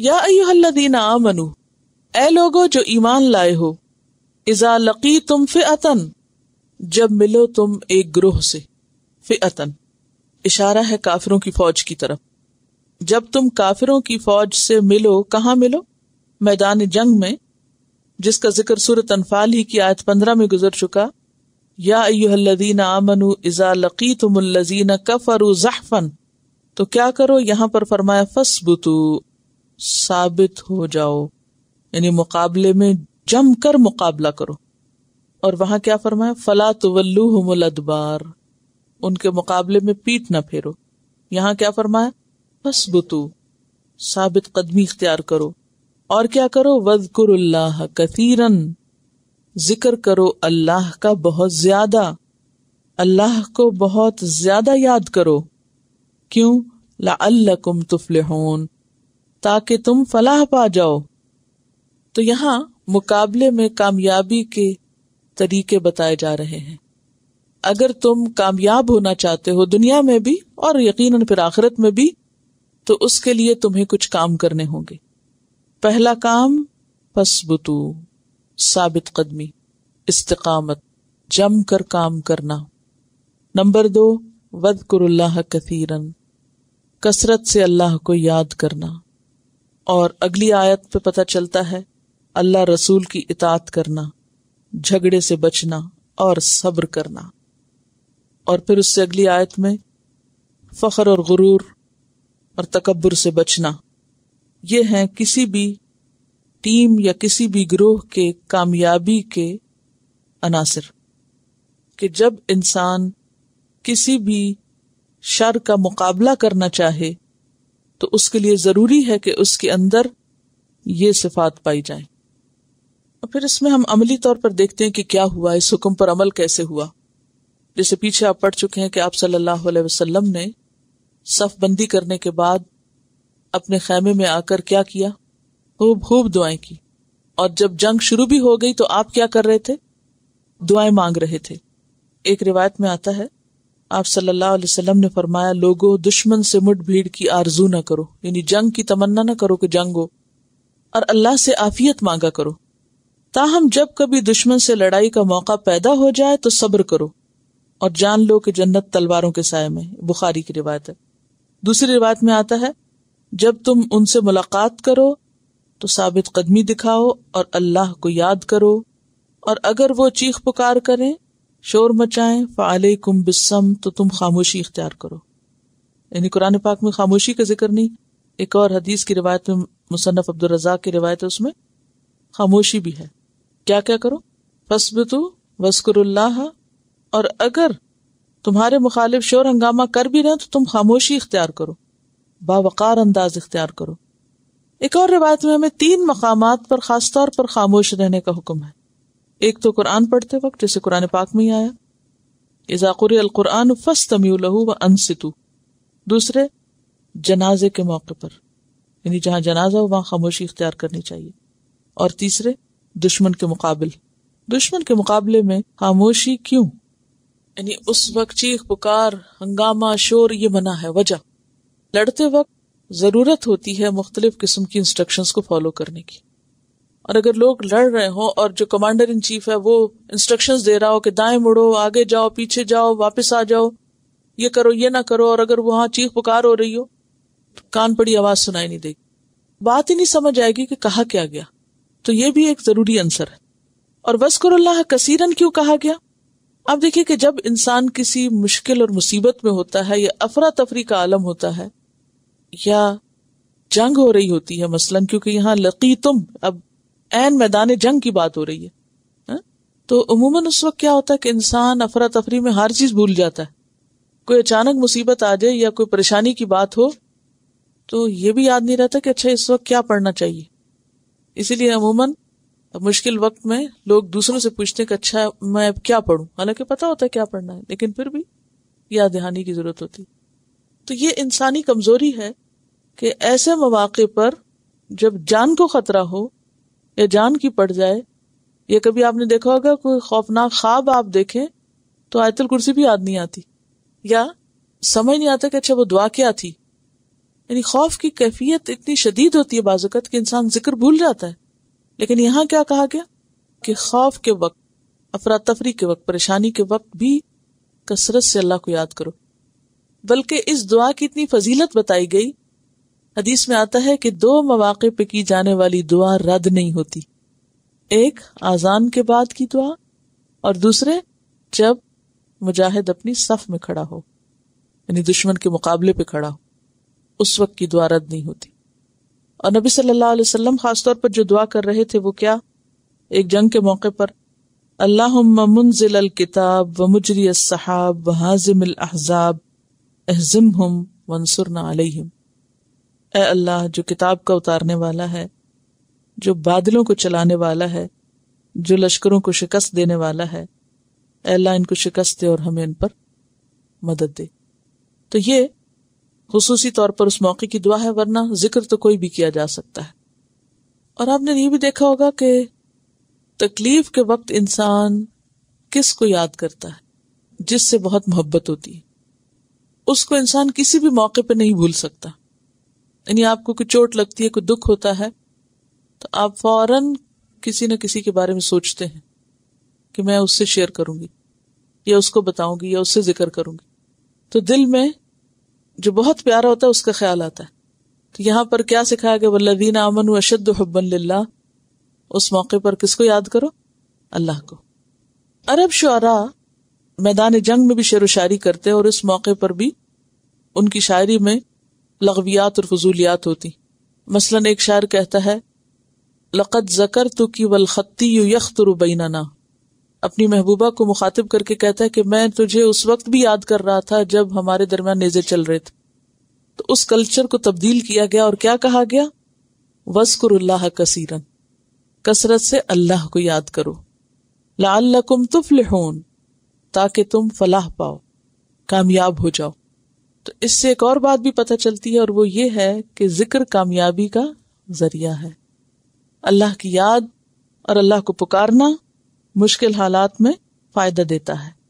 या अयुहल्लदीन आमनु ए लोगो जो ईमान लाए हो इजा लकी तुम अतन जब मिलो तुम एक ग्रोह से अतन इशारा है काफिरों की फौज की तरफ जब तुम काफिरों की फौज से मिलो कहा मिलो मैदान जंग में जिसका जिक्र सूरत अनफाल ही की आयत पंद्रह में गुजर चुका या अयुहल्लदीन आमनु इजा लकी तुम कफरू जहफन तो क्या करो यहाँ पर फरमाया फसबुतू साबित हो जाओ यानी मुकाबले में जमकर मुकाबला करो और वहां क्या फरमाया फला तुवल्लू हमल अदबार उनके मुकाबले में पीठ ना फेरो यहाँ क्या फरमाया फसबुतु साबित कदमी इख्तियार करो और क्या करो वजकुरल्लाह कथीरन जिक्र करो अल्लाह का बहुत ज्यादा अल्लाह को बहुत ज्यादा याद करो क्यों लाकुम तुफलहून ताकि तुम फलाह पा जाओ तो यहां मुकाबले में कामयाबी के तरीके बताए जा रहे हैं अगर तुम कामयाब होना चाहते हो दुनिया में भी और यकीनन फिर आखिरत में भी तो उसके लिए तुम्हें कुछ काम करने होंगे पहला काम फसबुतु साबित कदमी इस्तकामत जम कर काम करना नंबर दो वद कुरुल्लाह कथीरन कसरत से अल्लाह को याद करना और अगली आयत पे पता चलता है अल्लाह रसूल की इतात करना झगड़े से बचना और सब्र करना और फिर उससे अगली आयत में फ़ख्र और गुरूर और तकबर से बचना ये हैं किसी भी टीम या किसी भी ग्रोह के कामयाबी के अनासर कि जब इंसान किसी भी शर का मुकाबला करना चाहे तो उसके लिए जरूरी है कि उसके अंदर ये सिफात पाई जाए और फिर इसमें हम अमली तौर पर देखते हैं कि क्या हुआ इस हुक्म पर अमल कैसे हुआ जैसे पीछे आप पढ़ चुके हैं कि आप सल्लल्लाहु अलैहि वसल्लम ने सफ बंदी करने के बाद अपने खैमे में आकर क्या किया खूब खूब दुआएं की और जब जंग शुरू भी हो गई तो आप क्या कर रहे थे दुआएं मांग रहे थे एक रिवायत में आता है आप सल्लल्लाहु अलैहि वसल्लम ने फरमाया लोगो दुश्मन से मुठ भीड़ की आरजू ना करो यानी जंग की तमन्ना ना करो कि जंग हो और अल्लाह से आफियत मांगा करो ताहम जब कभी दुश्मन से लड़ाई का मौका पैदा हो जाए तो सब्र करो और जान लो कि जन्नत तलवारों के साय में बुखारी की रिवायत है दूसरी रिवायत में आता है जब तुम उनसे मुलाकात करो तो साबित कदमी दिखाओ और अल्लाह को याद करो और अगर वो चीख पुकार करें शोर मचाएं फ़ाल कुम बिसम तो तुम खामोशी इख्तियार करो यानी कुरान पाक में खामोशी का जिक्र नहीं एक और हदीस की रिवायत में मुसनफ अब्दुलरजाक की रिवायत उसमें खामोशी भी है क्या क्या करो फसबतु वस्कर और अगर तुम्हारे मुखालिफ शोर हंगामा कर भी रहे तो तुम खामोशी इख्तियार करो बावकार अंदाज इख्तियार करो एक और रिवायत में हमें तीन मकाम पर खासतौर पर खामोश रहने का हुक्म है एक तो कुरान पढ़ते वक्त जैसे कुरान पाक में ही आया इजाकुर अलकुरान फस तमीलहू व अनसितु दूसरे जनाजे के मौके पर यानी जहां जनाजा हो वहां खामोशी इख्तियार करनी चाहिए और तीसरे दुश्मन के मुकाबले दुश्मन के मुकाबले में खामोशी क्यों यानी उस वक्त चीख पुकार हंगामा शोर ये मना है वजह लड़ते वक्त जरूरत होती है मुख्तलिफ किस्म की इंस्ट्रक्शंस को फॉलो करने की और अगर लोग लड़ रहे हों और जो कमांडर इन चीफ है वो इंस्ट्रक्शंस दे रहा हो कि दाएं मुड़ो आगे जाओ पीछे जाओ वापस आ जाओ ये करो ये ना करो और अगर वहां चीख पुकार हो रही हो तो कान पड़ी आवाज सुनाई नहीं देगी बात ही नहीं समझ आएगी कि कहा क्या गया तो ये भी एक जरूरी आंसर है और वस्कुरल्लाह कसीरन क्यों कहा गया अब देखिए कि जब इंसान किसी मुश्किल और मुसीबत में होता है या अफरा तफरी का आलम होता है या जंग हो रही होती है मसलन क्योंकि यहाँ लकी तुम अब एन मैदान जंग की बात हो रही है हा? तो उमूमन उस वक्त क्या होता है कि इंसान अफरा तफरी में हर चीज भूल जाता है कोई अचानक मुसीबत आ जाए या कोई परेशानी की बात हो तो ये भी याद नहीं रहता कि अच्छा इस वक्त क्या पढ़ना चाहिए इसीलिए अमूमन मुश्किल वक्त में लोग दूसरों से पूछते हैं कि अच्छा मैं अब क्या पढ़ूं हालांकि पता होता है क्या पढ़ना है लेकिन फिर भी याद दहानी की जरूरत होती तो ये इंसानी कमजोरी है कि ऐसे मौाक़े पर जब जान को खतरा हो या जान की पड़ जाए या कभी आपने देखा होगा कोई खौफनाक ख्वाब आप देखें तो आयतल कुर्सी भी याद नहीं आती या समझ नहीं आता कि अच्छा वो दुआ क्या थी यानी खौफ की कैफियत इतनी शदीद होती है बाजुकत कि इंसान जिक्र भूल जाता है लेकिन यहां क्या कहा गया कि खौफ के वक्त अफरा तफरी के वक्त परेशानी के वक्त भी कसरत से अल्लाह को याद करो बल्कि इस दुआ की इतनी फजीलत बताई गई हदीस में आता है कि दो मौाक़े पे की जाने वाली दुआ रद्द नहीं होती एक आजान के बाद की दुआ और दूसरे जब मुजाहिद अपनी सफ में खड़ा हो यानी दुश्मन के मुकाबले पे खड़ा हो उस वक्त की दुआ रद्द नहीं होती और नबी सल्लल्लाहु अलैहि वसल्लम तौर पर जो दुआ कर रहे थे वो क्या एक जंग के मौके पर अल्लाह मुंजिल अल किताब व मुजरी सहाब व हाजिम अहजाब एहजिम हम वंसुरना अलैहिम ए अल्लाह जो किताब का उतारने वाला है जो बादलों को चलाने वाला है जो लश्करों को शिकस्त देने वाला है अल्लाह इनको शिकस्त दे और हमें इन पर मदद दे तो ये खसूसी तौर पर उस मौके की दुआ है वरना जिक्र तो कोई भी किया जा सकता है और आपने ये भी देखा होगा कि तकलीफ के वक्त इंसान किस को याद करता है जिससे बहुत मोहब्बत होती है उसको इंसान किसी भी मौके पर नहीं भूल सकता यानी आपको कोई चोट लगती है कोई दुख होता है तो आप फौरन किसी न किसी के बारे में सोचते हैं कि मैं उससे शेयर करूंगी या उसको बताऊंगी या उससे जिक्र करूंगी तो दिल में जो बहुत प्यारा होता है उसका ख्याल आता है तो यहां पर क्या सिखाया गया वल्लदीन अमन अशद हब्बन उस मौके पर किसको याद करो अल्लाह को अरब शुरा मैदान जंग में भी शेर शायरी करते हैं और इस मौके पर भी उनकी शायरी में लगवियात और फजूलियात होती मसलन एक शायर कहता है लकत जकर तो की वलखत्ती यख यख्त रुबैना अपनी महबूबा को मुखातिब करके कहता है कि मैं तुझे उस वक्त भी याद कर रहा था जब हमारे दरम्यान नेजे चल रहे थे तो उस कल्चर को तब्दील किया गया और क्या कहा गया वस्कुरल्लाह कसीरन कसरत से अल्लाह को याद करो तुफ लिहोन ताकि तुम फलाह पाओ कामयाब हो जाओ तो इससे एक और बात भी पता चलती है और वो ये है कि जिक्र कामयाबी का जरिया है अल्लाह की याद और अल्लाह को पुकारना मुश्किल हालात में फायदा देता है